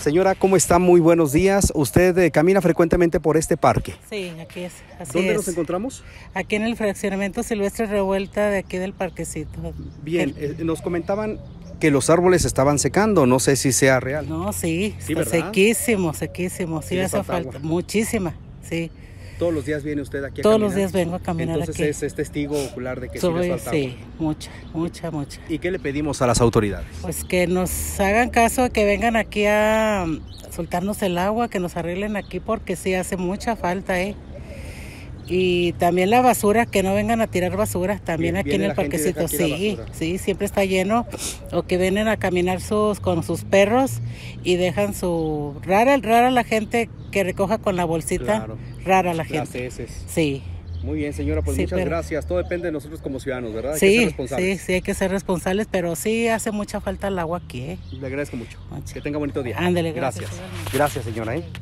Señora, ¿cómo está? Muy buenos días. Usted eh, camina frecuentemente por este parque. Sí, aquí es. Así ¿Dónde nos encontramos? Aquí en el fraccionamiento Silvestre Revuelta de aquí del parquecito. Bien, eh, nos comentaban que los árboles estaban secando, no sé si sea real. No, sí, está sequísimo, sequísimo, sí, hace falta, muchísima, sí. Todos los días viene usted aquí a Todos los días vengo a caminar Entonces es, es testigo ocular de que Soy, sí, sí mucha, mucha, mucha. ¿Y qué le pedimos a las autoridades? Pues que nos hagan caso, que vengan aquí a soltarnos el agua, que nos arreglen aquí porque sí hace mucha falta, ¿eh? y también la basura, que no vengan a tirar basura, también aquí en el parquecito, sí, sí, siempre está lleno, o que vienen a caminar sus con sus perros y dejan su rara, rara la gente que recoja con la bolsita, rara la gente. Sí. Muy bien, señora, pues muchas gracias. Todo depende de nosotros como ciudadanos, ¿verdad? sí, sí, sí, hay que ser responsables, pero sí hace mucha falta el agua aquí. ¿eh? Le agradezco mucho. Que tenga bonito día. ándele gracias. Gracias, señora. Gracias, señora ¿eh?